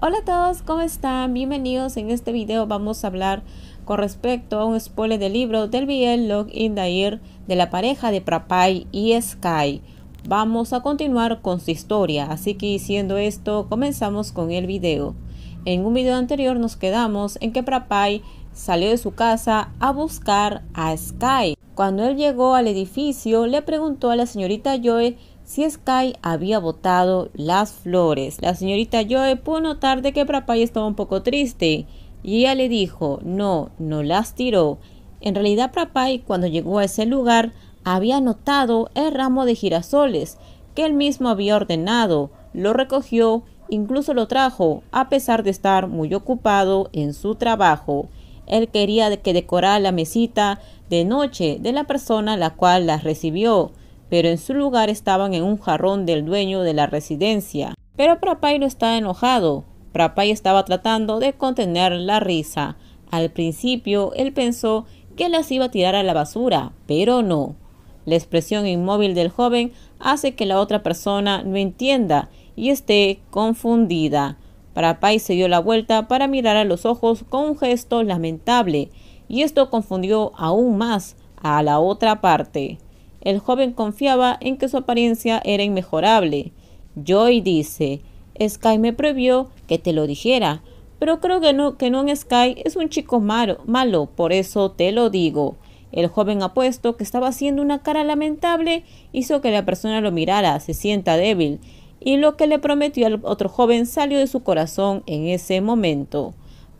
Hola a todos, ¿cómo están? Bienvenidos. En este video vamos a hablar con respecto a un spoiler del libro del BL Log in air de la pareja de Prapai y Sky. Vamos a continuar con su historia, así que diciendo esto, comenzamos con el video. En un video anterior nos quedamos en que Prapai salió de su casa a buscar a Sky. Cuando él llegó al edificio, le preguntó a la señorita Joe si Sky había botado las flores, la señorita Joe pudo notar de que Prapay estaba un poco triste y ella le dijo, no, no las tiró. En realidad Papay cuando llegó a ese lugar había notado el ramo de girasoles que él mismo había ordenado, lo recogió, incluso lo trajo, a pesar de estar muy ocupado en su trabajo. Él quería que decorara la mesita de noche de la persona la cual las recibió pero en su lugar estaban en un jarrón del dueño de la residencia. Pero Prapay no estaba enojado. Prapay estaba tratando de contener la risa. Al principio él pensó que las iba a tirar a la basura, pero no. La expresión inmóvil del joven hace que la otra persona no entienda y esté confundida. Prapai se dio la vuelta para mirar a los ojos con un gesto lamentable, y esto confundió aún más a la otra parte. El joven confiaba en que su apariencia era inmejorable. Joy dice, Sky me prohibió que te lo dijera, pero creo que no, que non Sky es un chico malo, malo, por eso te lo digo. El joven apuesto, que estaba haciendo una cara lamentable, hizo que la persona lo mirara, se sienta débil, y lo que le prometió al otro joven salió de su corazón en ese momento.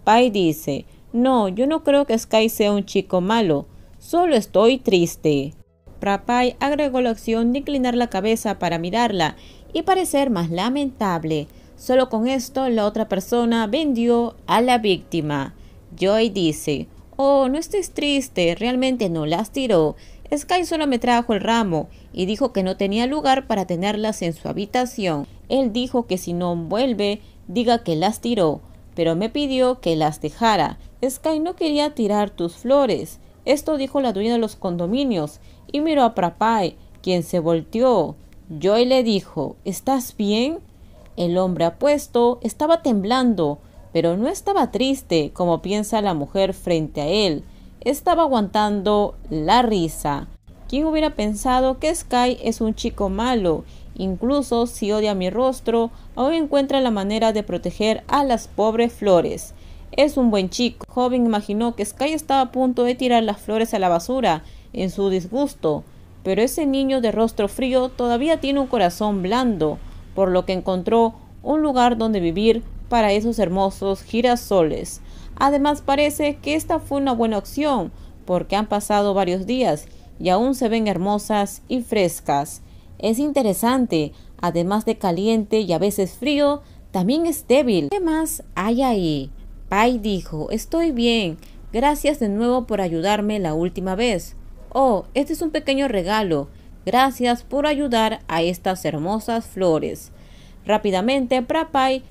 Pai dice, no, yo no creo que Sky sea un chico malo, solo estoy triste. Prapai agregó la opción de inclinar la cabeza para mirarla y parecer más lamentable. Solo con esto la otra persona vendió a la víctima. Joy dice, oh, no estés triste, realmente no las tiró. Sky solo me trajo el ramo y dijo que no tenía lugar para tenerlas en su habitación. Él dijo que si no vuelve, diga que las tiró, pero me pidió que las dejara. Sky no quería tirar tus flores. Esto dijo la dueña de los condominios y miró a Prapai, quien se volteó. Joy le dijo, ¿estás bien? El hombre apuesto estaba temblando, pero no estaba triste como piensa la mujer frente a él. Estaba aguantando la risa. ¿Quién hubiera pensado que Sky es un chico malo? Incluso si odia mi rostro, hoy encuentra la manera de proteger a las pobres flores. Es un buen chico. Joven imaginó que Sky estaba a punto de tirar las flores a la basura, en su disgusto, pero ese niño de rostro frío todavía tiene un corazón blando, por lo que encontró un lugar donde vivir para esos hermosos girasoles. Además parece que esta fue una buena opción, porque han pasado varios días y aún se ven hermosas y frescas. Es interesante, además de caliente y a veces frío, también es débil. ¿Qué más hay ahí? Pai dijo, estoy bien, gracias de nuevo por ayudarme la última vez. Oh, este es un pequeño regalo. Gracias por ayudar a estas hermosas flores. Rápidamente, Prapai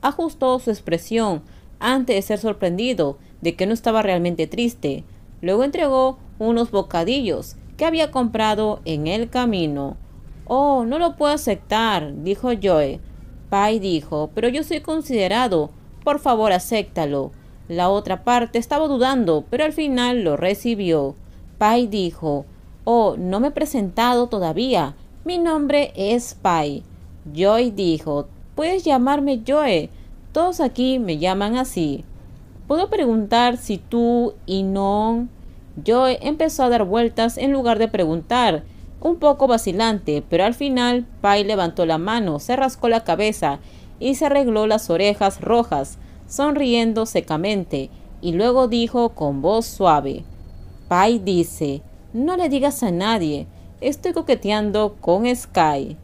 ajustó su expresión antes de ser sorprendido de que no estaba realmente triste. Luego entregó unos bocadillos que había comprado en el camino. Oh, no lo puedo aceptar, dijo Joe. Pai dijo, pero yo soy considerado. Por favor, acéptalo. La otra parte estaba dudando, pero al final lo recibió. Pai dijo, Oh, no me he presentado todavía. Mi nombre es Pai. Joy dijo, Puedes llamarme Joe. Todos aquí me llaman así. Puedo preguntar si tú y no. Joy empezó a dar vueltas en lugar de preguntar. Un poco vacilante, pero al final Pai levantó la mano, se rascó la cabeza y se arregló las orejas rojas, sonriendo secamente, y luego dijo con voz suave. Pai dice, no le digas a nadie, estoy coqueteando con Sky.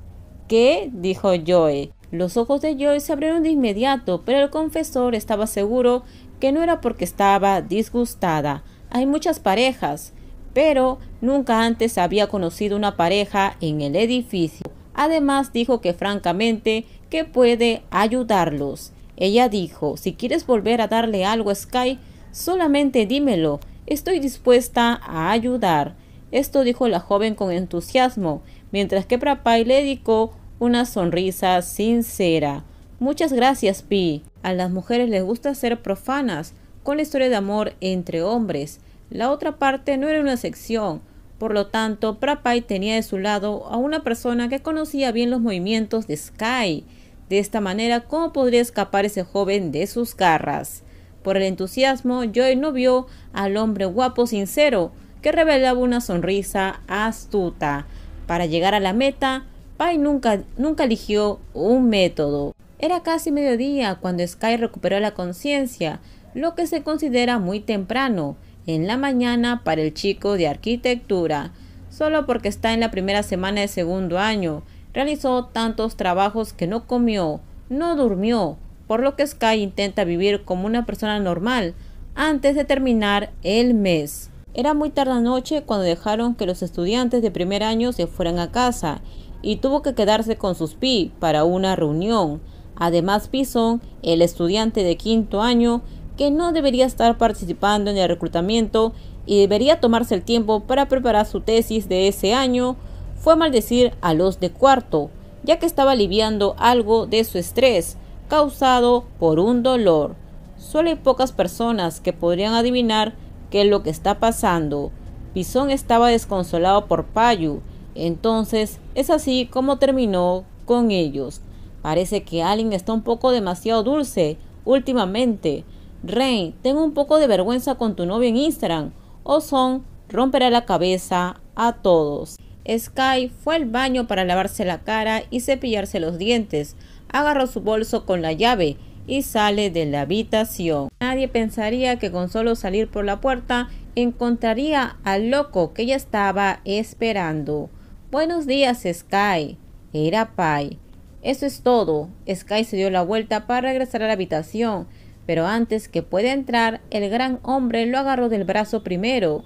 ¿Qué? dijo Joe. Los ojos de Joey se abrieron de inmediato, pero el confesor estaba seguro que no era porque estaba disgustada. Hay muchas parejas, pero nunca antes había conocido una pareja en el edificio. Además dijo que francamente que puede ayudarlos. Ella dijo, si quieres volver a darle algo a Sky, solamente dímelo. Estoy dispuesta a ayudar. Esto dijo la joven con entusiasmo, mientras que Prapai le dedicó una sonrisa sincera. Muchas gracias, Pi. A las mujeres les gusta ser profanas con la historia de amor entre hombres. La otra parte no era una sección, por lo tanto, Prapai tenía de su lado a una persona que conocía bien los movimientos de Sky. De esta manera, ¿cómo podría escapar ese joven de sus garras? Por el entusiasmo, Joy no vio al hombre guapo sincero, que revelaba una sonrisa astuta. Para llegar a la meta, Pai nunca, nunca eligió un método. Era casi mediodía cuando Sky recuperó la conciencia, lo que se considera muy temprano, en la mañana para el chico de arquitectura, solo porque está en la primera semana de segundo año. Realizó tantos trabajos que no comió, no durmió, por lo que Sky intenta vivir como una persona normal antes de terminar el mes. Era muy tarde noche cuando dejaron que los estudiantes de primer año se fueran a casa y tuvo que quedarse con sus pi para una reunión. Además, Pison, el estudiante de quinto año, que no debería estar participando en el reclutamiento y debería tomarse el tiempo para preparar su tesis de ese año, fue a maldecir a los de cuarto, ya que estaba aliviando algo de su estrés causado por un dolor. Solo hay pocas personas que podrían adivinar qué es lo que está pasando. Pison estaba desconsolado por Payu, entonces es así como terminó con ellos. Parece que alguien está un poco demasiado dulce últimamente. Rey, tengo un poco de vergüenza con tu novio en Instagram. O Son romperá la cabeza a todos. Sky fue al baño para lavarse la cara y cepillarse los dientes agarró su bolso con la llave y sale de la habitación. Nadie pensaría que con solo salir por la puerta encontraría al loco que ella estaba esperando. Buenos días, Sky. Era Pai. Eso es todo. Sky se dio la vuelta para regresar a la habitación, pero antes que pueda entrar, el gran hombre lo agarró del brazo primero.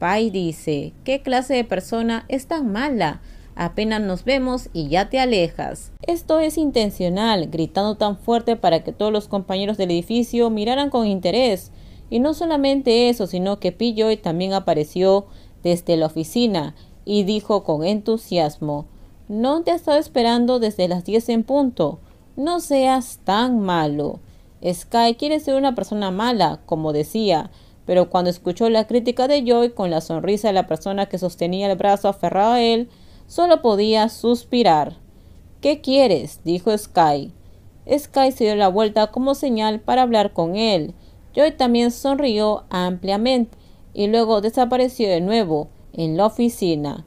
Pai dice, ¿qué clase de persona es tan mala? Apenas nos vemos y ya te alejas. Esto es intencional, gritando tan fuerte para que todos los compañeros del edificio miraran con interés. Y no solamente eso, sino que Joy también apareció desde la oficina y dijo con entusiasmo No te has estado esperando desde las diez en punto. No seas tan malo. Sky quiere ser una persona mala, como decía, pero cuando escuchó la crítica de Joy con la sonrisa de la persona que sostenía el brazo aferrado a él, Solo podía suspirar. ¿Qué quieres? dijo Sky. Sky se dio la vuelta como señal para hablar con él. Joy también sonrió ampliamente y luego desapareció de nuevo en la oficina.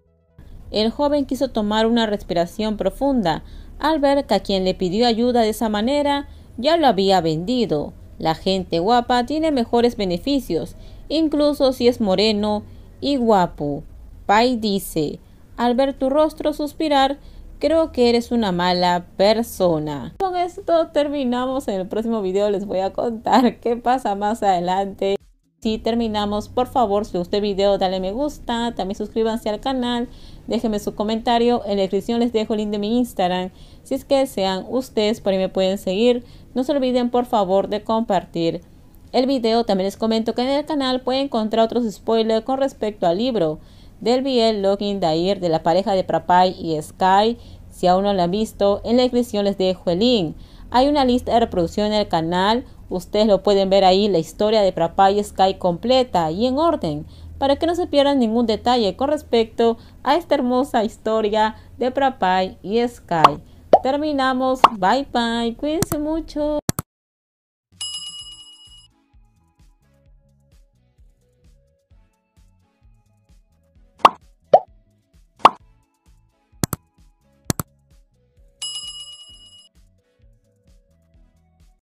El joven quiso tomar una respiración profunda al ver que a quien le pidió ayuda de esa manera ya lo había vendido. La gente guapa tiene mejores beneficios, incluso si es moreno y guapo. Pai dice, al ver tu rostro suspirar, creo que eres una mala persona. Con esto terminamos. En el próximo video les voy a contar qué pasa más adelante. Si terminamos, por favor, si les este el video, dale me gusta. También suscríbanse al canal. Déjenme su comentario. En la descripción les dejo el link de mi Instagram. Si es que sean ustedes, por ahí me pueden seguir. No se olviden, por favor, de compartir el video. También les comento que en el canal pueden encontrar otros spoilers con respecto al libro. Del Login Dair de la pareja de Prapai y Sky. Si aún no la han visto, en la descripción les dejo el link. Hay una lista de reproducción en el canal. Ustedes lo pueden ver ahí, la historia de Prapai y Sky completa y en orden, para que no se pierdan ningún detalle con respecto a esta hermosa historia de Prapai y Sky. Terminamos. Bye bye. Cuídense mucho.